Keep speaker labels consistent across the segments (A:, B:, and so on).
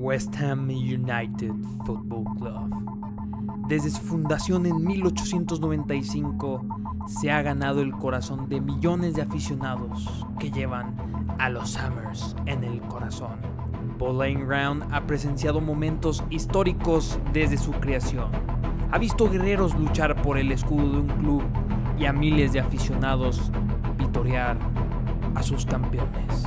A: West Ham United Football Club. Desde su fundación en 1895 se ha ganado el corazón de millones de aficionados que llevan a los Hammers en el corazón. Bowling Round ha presenciado momentos históricos desde su creación. Ha visto guerreros luchar por el escudo de un club y a miles de aficionados vitorear a sus campeones.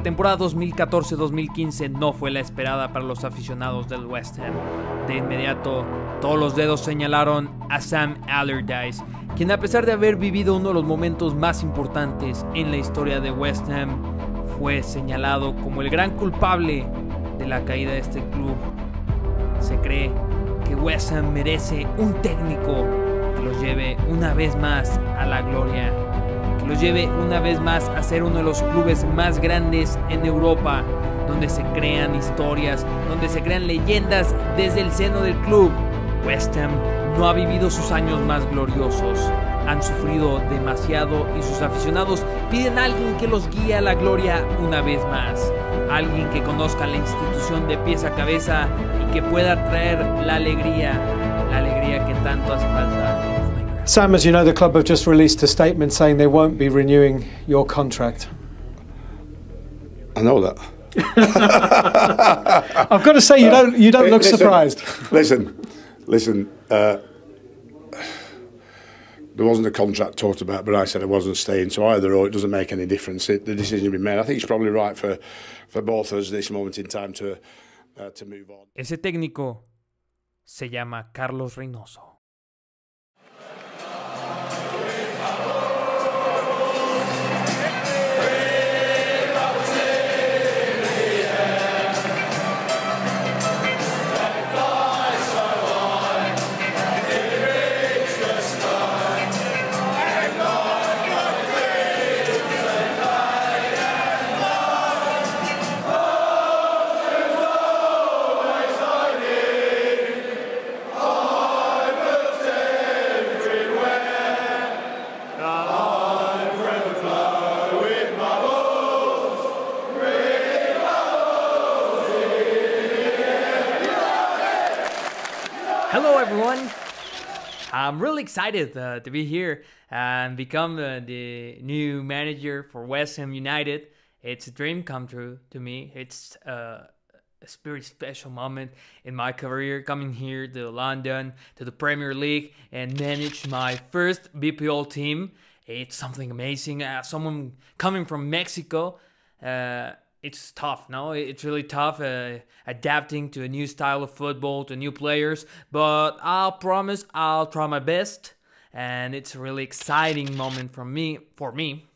A: La temporada 2014-2015 no fue la esperada para los aficionados del West Ham. De inmediato, todos los dedos señalaron a Sam Allardyce, quien a pesar de haber vivido uno de los momentos más importantes en la historia de West Ham, fue señalado como el gran culpable de la caída de este club. Se cree que West Ham merece un técnico que los lleve una vez más a la gloria que los lleve una vez más a ser uno de los clubes más grandes en Europa, donde se crean historias, donde se crean leyendas desde el seno del club. West Ham no ha vivido sus años más gloriosos. Han sufrido demasiado y sus aficionados piden a alguien que los guíe a la gloria una vez más. Alguien que conozca la institución de pies a cabeza y que pueda traer la alegría, la alegría que tanto hace falta. Sam, as you know, the club have just released a statement saying they won't be renewing your contract. I know that. I've got to say, you don't you don't look listen, surprised. listen, listen. Uh, there wasn't a contract talked about, but I said I wasn't staying. So either or, it doesn't make any difference. It, the decision has been made. I think it's probably right for for both us at this moment in time to uh, to move on. Ese técnico se llama Carlos Reynoso. really excited uh, to be here and become uh, the new manager for West Ham United. It's a dream come true to me. It's uh, a very special moment in my career coming here to London, to the Premier League, and manage my first BPL team. It's something amazing. Uh, someone coming from Mexico uh, it's tough. No, it's really tough uh, adapting to a new style of football, to new players. But I'll promise I'll try my best, and it's a really exciting moment for me. For me,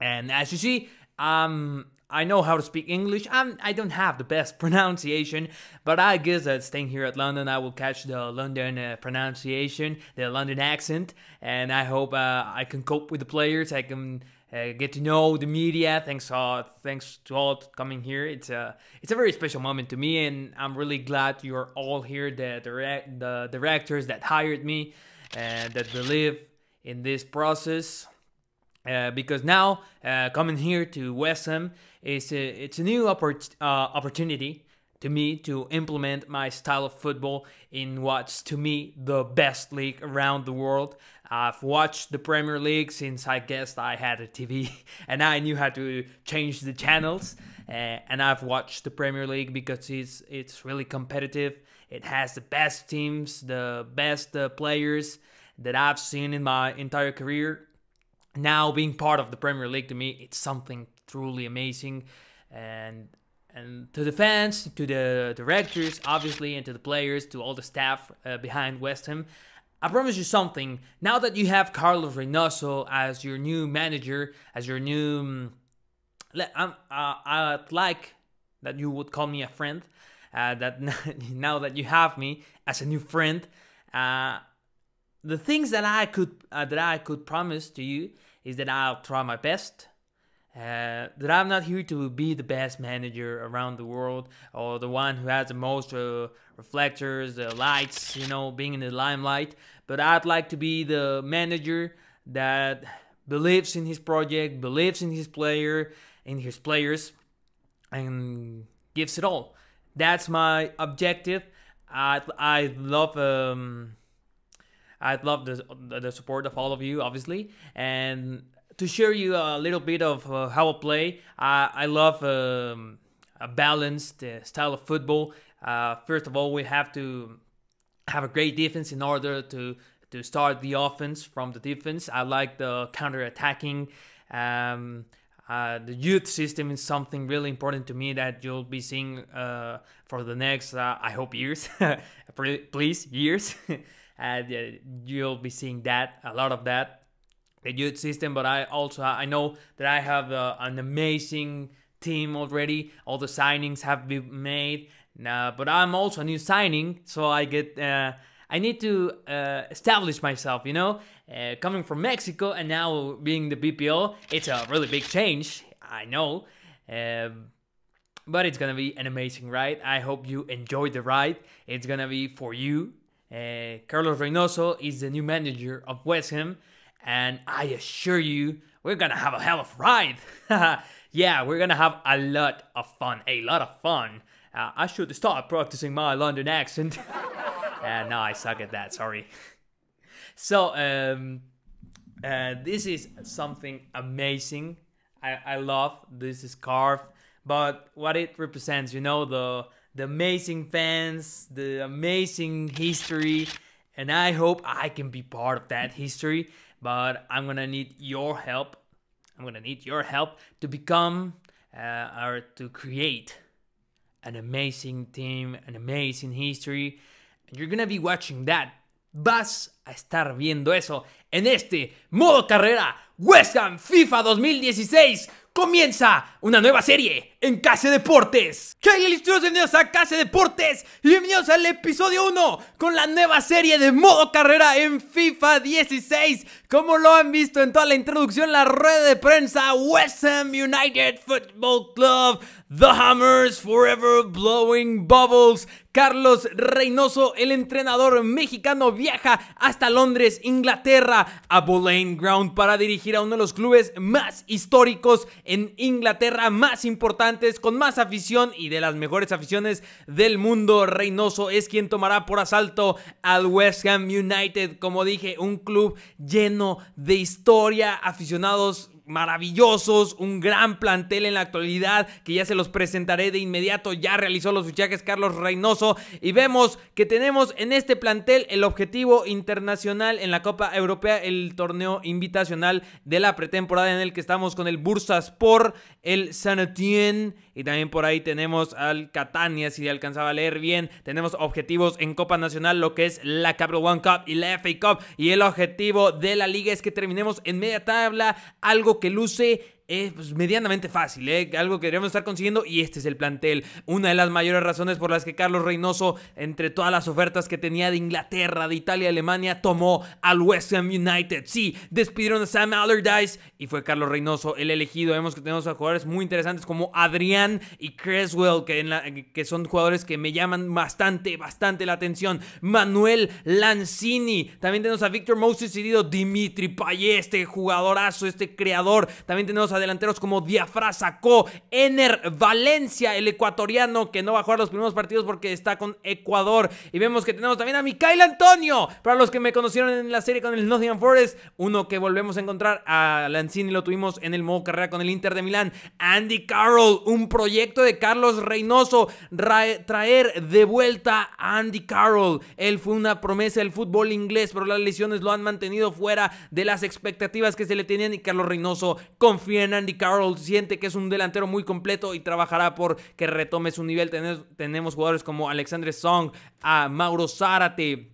A: and as you see, um, I know how to speak English. I'm, I don't have the best pronunciation, but I guess that staying here at London, I will catch the London uh, pronunciation, the London accent, and I hope uh, I can cope with the players. I can uh, get to know the media. Thanks thanks to all coming here. It's a it's a very special moment to me, and I'm really glad you're all here. The direct the directors that hired me, and uh, that believe in this process. Uh, because now uh, coming here to West Ham is a, it's a new oppor- uh, opportunity to me to implement my style of football in what's to me the best league around the world. I've watched the Premier League since I guessed I had a TV and I knew how to change the channels. Uh, and I've watched the Premier League because it's it's really competitive. It has the best teams, the best uh, players that I've seen in my entire career. Now being part of the Premier League to me, it's something truly amazing, and and to the fans, to the directors, obviously, and to the players, to all the staff uh, behind West Ham. I promise you something. Now that you have Carlos Reynoso as your new manager, as your new, mm, I'm, uh, I'd like that you would call me a friend. Uh, that now that you have me as a new friend, uh, the things that I could uh, that I could promise to you is that I'll try my best. Uh, that I'm not here to be the best manager around the world or the one who has the most uh, reflectors, the lights, you know, being in the limelight. But I'd like to be the manager that believes in his project, believes in his player, in his players, and gives it all. That's my objective. I I love um I'd love the the support of all of you, obviously, and to show you a little bit of uh, how I play. I I love um, a balanced uh, style of football. Uh, first of all, we have to have a great defense in order to to start the offense from the defense. I like the counter attacking. Um, uh, the youth system is something really important to me that you'll be seeing uh, for the next, uh, I hope, years. Please, years. and you'll be seeing that a lot of that, the youth system. But I also I know that I have uh, an amazing team already. All the signings have been made, Nah, but I'm also a new signing, so I get uh, I need to uh, establish myself. You know, uh, coming from Mexico and now being the BPO, it's a really big change. I know, um, but it's gonna be an amazing ride. I hope you enjoyed the ride. It's gonna be for you. Uh, Carlos Reynoso is the new manager of West Ham, and I assure you, we're gonna have a hell of a ride. yeah, we're gonna have a lot of fun, a lot of fun. Uh, I should start practicing my London accent. uh, no, I suck at that, sorry. So, um, uh, this is something amazing. I, I love this scarf, but what it represents, you know, the, the amazing fans, the amazing history, and I hope I can be part of that history, but I'm gonna need your help I'm gonna need your help to become uh, or to create an amazing team, an amazing history. And you're gonna be watching that. Vas a estar viendo eso en este modo carrera. West Ham FIFA 2016 comienza una nueva serie en Case Deportes. ¡Qué listos! Bienvenidos a Case Deportes bienvenidos al episodio 1 con la nueva serie de modo carrera en FIFA 16 como lo han visto en toda la introducción, la red de prensa West Ham United Football Club, The Hammers Forever Blowing Bubbles, Carlos Reynoso, el entrenador mexicano, viaja hasta Londres, Inglaterra, a Boleyn Ground para dirigir a uno de los clubes más históricos en Inglaterra, más importantes, con más afición y de las mejores aficiones del mundo. Reynoso es quien tomará por asalto al West Ham United, como dije, un club lleno de historia, aficionados maravillosos, un gran plantel en la actualidad que ya se los presentaré de inmediato, ya realizó los fichajes Carlos Reynoso y vemos que tenemos en este plantel el objetivo internacional en la Copa Europea, el torneo invitacional de la pretemporada en el que estamos con el Bursaspor, el san etienne y también por ahí tenemos al Catania, si alcanzaba a leer bien. Tenemos objetivos en Copa Nacional, lo que es la Capital One Cup y la FA Cup. Y el objetivo de la liga es que terminemos en media tabla, algo que luce es pues, medianamente fácil, ¿eh? algo que deberíamos estar consiguiendo y este es el plantel. Una de las mayores razones por las que Carlos Reynoso, entre todas las ofertas que tenía de Inglaterra, de Italia, Alemania, tomó al West Ham United. Sí, despidieron a Sam Allardyce y fue Carlos Reynoso el elegido. Vemos que tenemos a jugadores muy interesantes como Adrián y Creswell, que, son jugadores que me llaman bastante, bastante la atención. Manuel Lanzini, también tenemos a Victor Moses y Dimitri Payet, este jugadorazo, este creador. También tenemos a delanteros como Diafra sacó Ener Valencia, el ecuatoriano que no va a jugar los primeros partidos porque está con Ecuador. Y vemos que tenemos también a Mikael Antonio, para los que me conocieron en la serie con el Nottingham Forest, uno que volvemos a encontrar a Lanzini, lo tuvimos en el modo carrera con el Inter de Milán. Andy Carroll, un proyecto de Carlos Reynoso, traer de vuelta a Andy Carroll. Él fue una promesa del fútbol inglés, pero las lesiones lo han mantenido fuera de las expectativas que se le tenían y Carlos Reynoso confía Andy Carroll siente que es un delantero muy completo y trabajará por que retome su nivel. Tenemos, jugadores como Alexandre Song, a Mauro Zárate,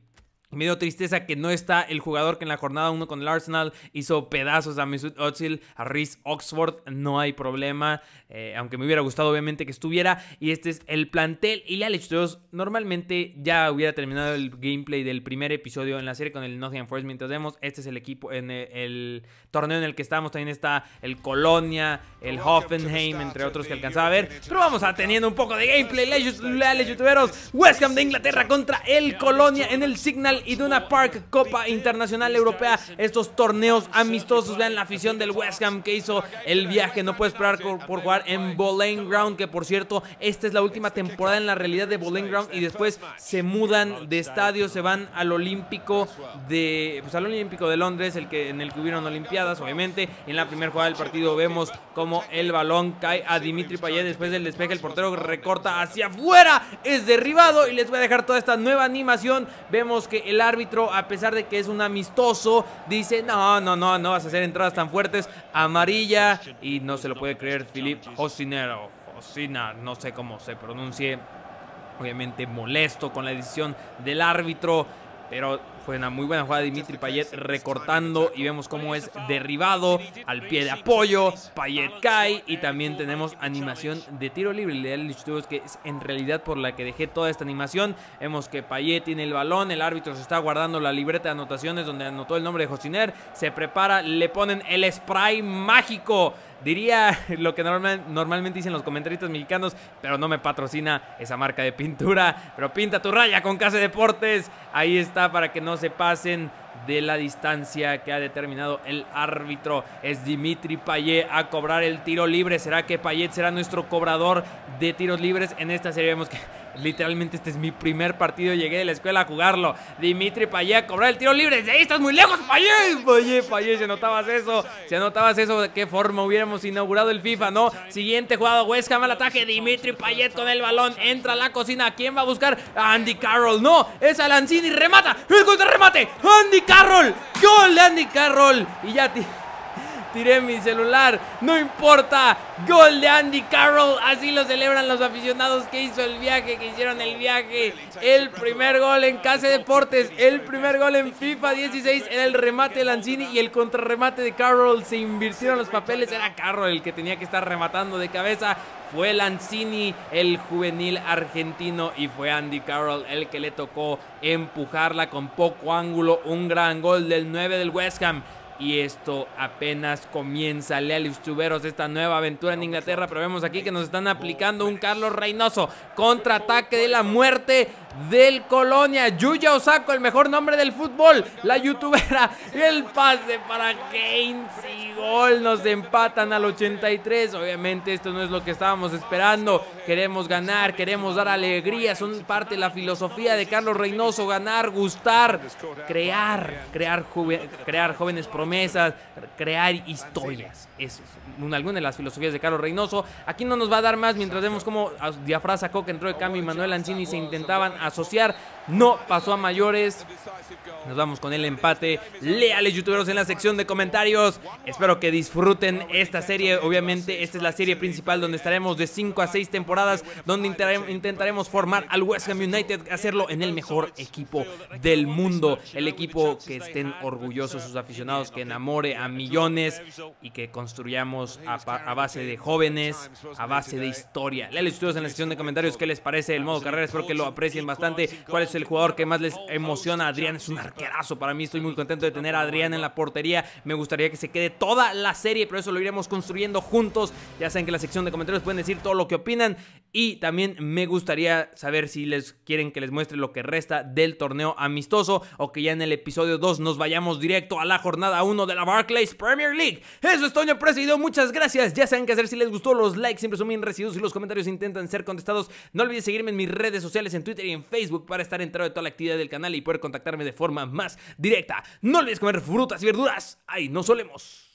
A: me dio tristeza que no está el jugador que en la jornada 1 con el Arsenal hizo pedazos a Mesut Özil, a Rhys Oxford, no hay problema, eh, aunque me hubiera gustado obviamente que estuviera. Y este es el plantel y la todos normalmente ya hubiera terminado el gameplay del primer episodio en la serie con el Nottingham Force, mientras vemos, este es el equipo en el, torneo en el que estamos, también está el Colonia, el Hoffenheim, entre otros que alcanzaba a ver. Pero vamos a teniendo un poco de gameplay, leales youtuberos, West Ham de Inglaterra contra el Colonia en el Signal y de una Park Copa Internacional Europea. Estos torneos amistosos, vean la afición del West Ham que hizo el viaje. No puede esperar por jugar en Bowling Ground, que por cierto, esta es la última temporada en la realidad de Bowling Ground y después se mudan de estadio, se van al Olímpico de pues, al Olímpico de Londres, el que en el que hubieron Olimpiadas, obviamente. En la primera jugada del partido vemos como el balón cae a Dimitri Payet después del despeje, el portero recorta hacia afuera, es derribado y les voy a dejar toda esta nueva animación. Vemos que el árbitro, a pesar de que es un amistoso, dice, no, no, no, no vas a hacer entradas tan fuertes, amarilla, y no se lo puede creer Philip Josinero, Josina, no sé cómo se pronuncie, obviamente molesto con la decisión del árbitro, pero fue una muy buena jugada de Dimitri Payet recortando y vemos cómo es derribado al pie de apoyo. Payet cae y también tenemos animación de tiro libre. Le da que es en realidad por la que dejé toda esta animación. Vemos que Payet tiene el balón, el árbitro se está guardando la libreta de anotaciones donde anotó el nombre de Josiner. Se prepara, le ponen el spray mágico diría lo que normalmente dicen los comentaristas mexicanos, pero no me patrocina esa marca de pintura. Pero pinta tu raya con Case Deportes. Ahí está para que no se pasen de la distancia que ha determinado el árbitro. Es Dimitri Payet a cobrar el tiro libre. ¿Será que Payet será nuestro cobrador de tiros libres? En esta serie vemos que Literalmente este es mi primer partido, llegué de la escuela a jugarlo. Dimitri Payet a el tiro libre. Desde ahí estás muy lejos, Payet. Payet, Payet, se anotabas eso, si anotabas eso, de qué forma hubiéramos inaugurado el FIFA, ¿no? Siguiente jugado, Huesca Ham al ataque. Dimitri Payet con el balón, entra a la cocina. ¿Quién va a buscar? Andy Carroll, no, es Alancini, remata. El remate, Andy Carroll, gol de Andy Carroll. Y ya, tiré mi celular. No importa. Gol de Andy Carroll. Así lo celebran los aficionados que hizo el viaje, que hicieron el viaje. El primer gol en de Deportes. El primer gol en FIFA 16 era el remate de Lanzini y el contrarremate de Carroll. Se invirtieron los papeles. Era Carroll el que tenía que estar rematando de cabeza. Fue Lanzini, el juvenil argentino, y fue Andy Carroll el que le tocó empujarla con poco ángulo. Un gran gol del 9 del West Ham. Y esto apenas comienza. los tuberos esta nueva aventura en Inglaterra. Pero vemos aquí que nos están aplicando un Carlos Reynoso. Contraataque de la muerte del Colonia. Yuya Osako, el mejor nombre del fútbol. La youtubera. El pase para Keynes y gol. Nos empatan al 83. Obviamente esto no es lo que estábamos esperando. Queremos ganar, queremos dar alegría. Son parte de la filosofía de Carlos Reynoso. Ganar, gustar, crear, crear, crear jóvenes promesas mesas, crear historias. Eso es una, alguna de las filosofías de Carlos Reynoso. Aquí no nos va a dar más mientras vemos cómo diafrasa Coca entró de cambio y Manuel Ancini se intentaban asociar no pasó a mayores. Nos vamos con el empate. Leales youtuberos en la sección de comentarios. Espero que disfruten esta serie. Obviamente esta es la serie principal donde estaremos de 5 a 6 temporadas. Donde intentaremos formar al West Ham United. Hacerlo en el mejor equipo del mundo. El equipo que estén orgullosos sus aficionados. Que enamore a millones. Y que construyamos a, base de jóvenes. A base de historia. Leales youtuberos en la sección de comentarios. ¿Qué les parece el modo carrera? Espero que lo aprecien bastante. ¿Cuál el jugador que más les emociona. Adrián es un arquerazo para mí. Estoy muy contento de tener a Adrián en la portería. Me gustaría que se quede toda la serie, pero eso lo iremos construyendo juntos. Ya saben que en la sección de comentarios pueden decir todo lo que opinan. Y también me gustaría saber si les quieren que les muestre lo que resta del torneo amistoso o que ya en el episodio 2 nos vayamos directo a la jornada 1 de la Barclays Premier League. Eso es Toño Presidio. Muchas gracias. Ya saben que hacer si les gustó. Los likes siempre son bien residuos y los comentarios intentan ser contestados. No olviden seguirme en mis redes sociales, en Twitter y en Facebook para estar en entrar de toda la actividad del canal y poder contactarme de forma más directa. No olvides comer frutas y verduras. Ahí nos solemos.